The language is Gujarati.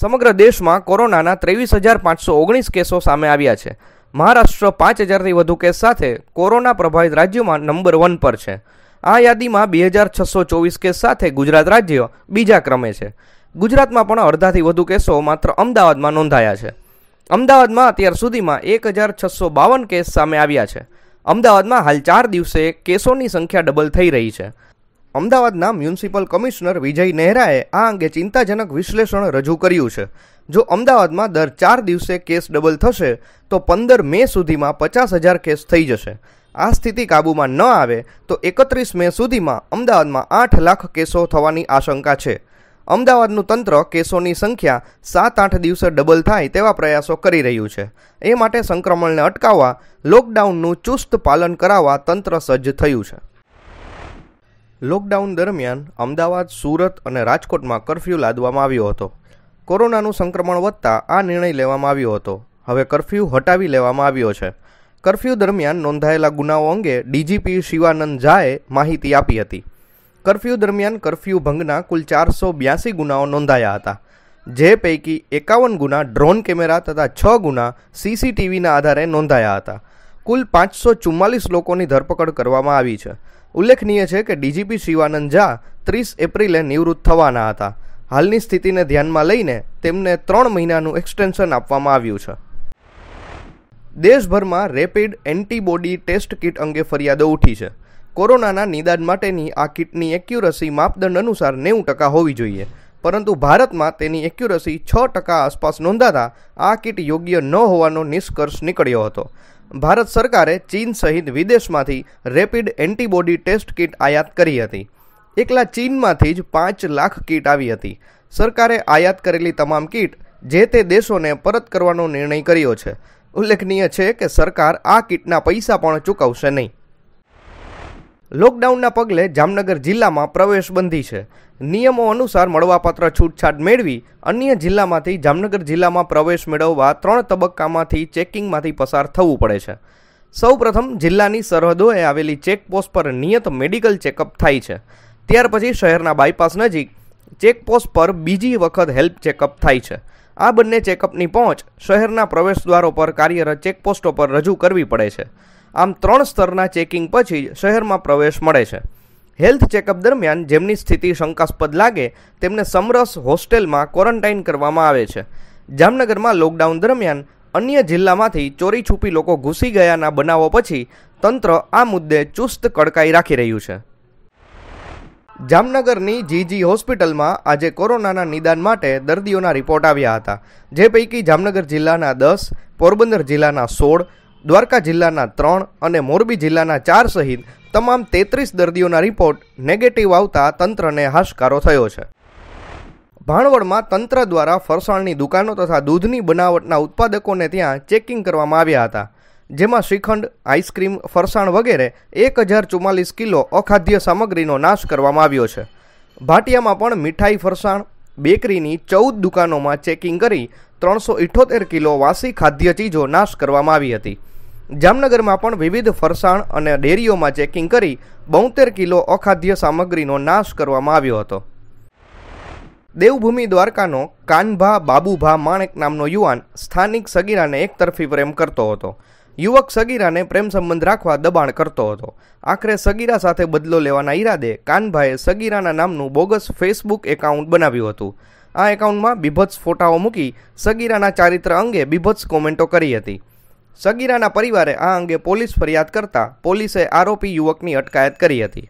સમગ્ર દેશમાં કોરોનાના ત્રેવીસ હજાર પાંચસો ઓગણીસ કેસો સામે આવ્યા છે મહારાષ્ટ્ર પાંચ હજારથી વધુ કેસ સાથે કોરોના પ્રભાવિત રાજ્યોમાં નંબર વન પર છે આ યાદીમાં બે હજાર છસો ચોવીસ કેસ સાથે ગુજરાત રાજ્ય બીજા ક્રમે છે ગુજરાતમાં પણ અડધાથી વધુ કેસો માત્ર અમદાવાદમાં નોંધાયા છે અમદાવાદમાં અત્યાર સુધીમાં એક હજાર છસો બાવન કેસ સામે આવ્યા છે અમદાવાદમાં હાલ ચાર દિવસે કેસોની સંખ્યા ડબલ થઈ રહી છે અમદાવાદના મ્યુનિસિપલ કમિશનર વિજય નહેરાએ આ અંગે ચિંતાજનક વિશ્લેષણ રજૂ કર્યું છે જો અમદાવાદમાં દર ચાર દિવસે કેસ ડબલ થશે તો પંદર મે સુધીમાં પચાસ હજાર કેસ થઈ જશે આ સ્થિતિ કાબૂમાં ન આવે તો એકત્રીસ મે સુધીમાં અમદાવાદમાં આઠ લાખ કેસો થવાની આશંકા છે અમદાવાદનું તંત્ર કેસોની સંખ્યા સાત આઠ દિવસે ડબલ થાય તેવા પ્રયાસો કરી રહ્યું છે એ માટે સંક્રમણને અટકાવવા લોકડાઉનનું ચુસ્ત પાલન કરાવવા તંત્ર સજ્જ થયું છે લોકડાઉન દરમિયાન અમદાવાદ સુરત અને રાજકોટમાં કરફ્યુ લાદવામાં આવ્યો હતો કોરોનાનું સંક્રમણ વધતા આ નિર્ણય લેવામાં આવ્યો હતો હવે કરફ્યુ હટાવી લેવામાં આવ્યો છે કરફ્યુ દરમિયાન નોંધાયેલા ગુનાઓ અંગે ડીજીપી શિવાનંદ ઝાએ માહિતી આપી હતી કરફ્યુ દરમિયાન કરફ્યુ ભંગના કુલ ચારસો બ્યાસી ગુનાઓ નોંધાયા હતા જે પૈકી એકાવન ગુના ડ્રોન કેમેરા તથા છ ગુના સીસીટીવીના આધારે નોંધાયા હતા કુલ પાંચસો ચુમ્માલીસ લોકોની ધરપકડ કરવામાં આવી છે ઉલ્લેખનીય છે કે ડીજીપી શિવાનંદ ઝા ત્રીસ એપ્રિલે નિવૃત્ત થવાના હતા હાલની સ્થિતિને ધ્યાનમાં લઈને તેમને ત્રણ મહિનાનું એક્સટેન્શન આપવામાં આવ્યું છે દેશભરમાં રેપિડ એન્ટીબોડી ટેસ્ટ કિટ અંગે ફરિયાદો ઉઠી છે કોરોનાના નિદાન માટેની આ કિટની એક્યુરસી માપદંડ અનુસાર નેવું ટકા હોવી જોઈએ પરંતુ ભારતમાં તેની એક્યુરસી છ ટકા આસપાસ નોંધાતા આ કિટ યોગ્ય ન હોવાનો નિષ્કર્ષ નીકળ્યો હતો ભારત સરકારે ચીન સહિત વિદેશમાંથી રેપિડ એન્ટીબોડી ટેસ્ટ કિટ આયાત કરી હતી એકલા ચીનમાંથી જ પાંચ લાખ કિટ આવી હતી સરકારે આયાત કરેલી તમામ કિટ જે તે દેશોને પરત કરવાનો નિર્ણય કર્યો છે ઉલ્લેખનીય છે કે સરકાર આ કિટના પૈસા પણ ચૂકવશે નહીં લોકડાઉનના પગલે જામનગર જિલ્લામાં પ્રવેશબંધી છે નિયમો અનુસાર મળવાપાત્ર છૂટછાટ મેળવી અન્ય જિલ્લામાંથી જામનગર જિલ્લામાં પ્રવેશ મેળવવા ત્રણ તબક્કામાંથી ચેકિંગમાંથી પસાર થવું પડે છે સૌપ્રથમ જિલ્લાની સરહદોએ આવેલી ચેકપોસ્ટ પર નિયત મેડિકલ ચેકઅપ થાય છે ત્યાર પછી શહેરના બાયપાસ નજીક ચેકપોસ્ટ પર બીજી વખત હેલ્પ ચેકઅપ થાય છે આ બંને ચેકઅપની પહોંચ શહેરના પ્રવેશદ્વારો પર કાર્યરત ચેકપોસ્ટો પર રજૂ કરવી પડે છે આમ ત્રણ સ્તરના ચેકિંગ પછી શહેરમાં પ્રવેશ મળે છે હેલ્થ ચેકઅપ દરમિયાન જેમની સ્થિતિ શંકાસ્પદ લાગે તેમને સમરસ હોસ્ટેલમાં ક્વોરન્ટાઇન કરવામાં આવે છે જામનગરમાં લોકડાઉન દરમિયાન અન્ય જિલ્લામાંથી ચોરી છૂપી લોકો ઘૂસી ગયાના બનાવો પછી તંત્ર આ મુદ્દે ચુસ્ત કડકાઈ રાખી રહ્યું છે જામનગરની જીજી હોસ્પિટલમાં આજે કોરોનાના નિદાન માટે દર્દીઓના રિપોર્ટ આવ્યા હતા જે પૈકી જામનગર જિલ્લાના દસ પોરબંદર જિલ્લાના સોળ દ્વારકા જિલ્લાના ત્રણ અને મોરબી જિલ્લાના ચાર સહિત તમામ તેત્રીસ દર્દીઓના રિપોર્ટ નેગેટિવ આવતા તંત્રને હાશકારો થયો છે ભાણવડમાં તંત્ર દ્વારા ફરસાણની દુકાનો તથા દૂધની બનાવટના ઉત્પાદકોને ત્યાં ચેકિંગ કરવામાં આવ્યા હતા જેમાં શ્રીખંડ આઈસ્ક્રીમ ફરસાણ વગેરે એક હજાર ચુમ્માલીસ કિલો અખાદ્ય સામગ્રીનો નાશ કરવામાં આવ્યો છે ભાટિયામાં પણ મીઠાઈ ફરસાણ બેકરીની ચૌદ દુકાનોમાં ચેકિંગ કરી ત્રણસો ઇઠોતેર કિલો વાસી ખાદ્ય ચીજો નાશ કરવામાં આવી હતી જામનગરમાં પણ વિવિધ ફરસાણ અને ડેરીઓમાં ચેકિંગ કરી બોતેર કિલો અખાદ્ય સામગ્રીનો નાશ કરવામાં આવ્યો હતો દેવભૂમિ દ્વારકાનો કાનભા બાબુભા માણેક નામનો યુવાન સ્થાનિક સગીરાને એકતરફી પ્રેમ કરતો હતો યુવક સગીરાને પ્રેમ સંબંધ રાખવા દબાણ કરતો હતો આખરે સગીરા સાથે બદલો લેવાના ઈરાદે કાનભાએ સગીરાના નામનું બોગસ ફેસબુક એકાઉન્ટ બનાવ્યું હતું આ એકાઉન્ટમાં બીભત્સ ફોટાઓ મૂકી સગીરાના ચારિત્ર અંગે બીભત્સ કોમેન્ટો કરી હતી સગીરાના પરિવારે આ અંગે પોલીસ ફરિયાદ કરતા પોલીસે આરોપી યુવકની અટકાયત કરી હતી